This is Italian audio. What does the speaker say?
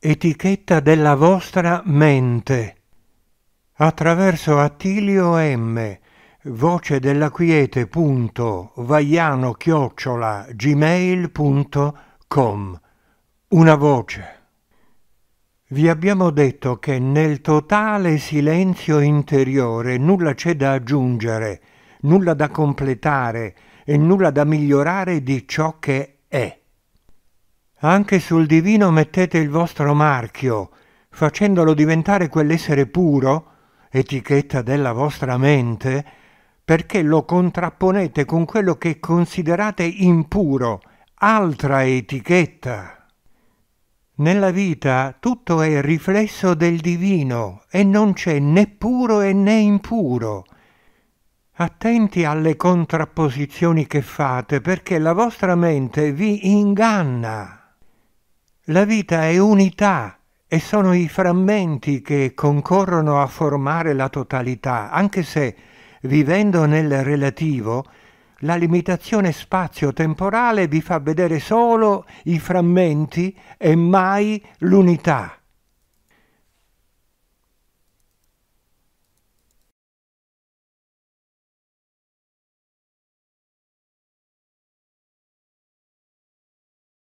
etichetta della vostra mente. Attraverso Attilio M, voce della quiete vaiano chiocciola gmail.com. Una voce. Vi abbiamo detto che nel totale silenzio interiore nulla c'è da aggiungere, nulla da completare e nulla da migliorare di ciò che è. Anche sul divino mettete il vostro marchio, facendolo diventare quell'essere puro, etichetta della vostra mente, perché lo contrapponete con quello che considerate impuro, altra etichetta. Nella vita tutto è riflesso del divino e non c'è né puro né impuro. Attenti alle contrapposizioni che fate perché la vostra mente vi inganna. La vita è unità e sono i frammenti che concorrono a formare la totalità, anche se, vivendo nel relativo, la limitazione spazio-temporale vi fa vedere solo i frammenti e mai l'unità.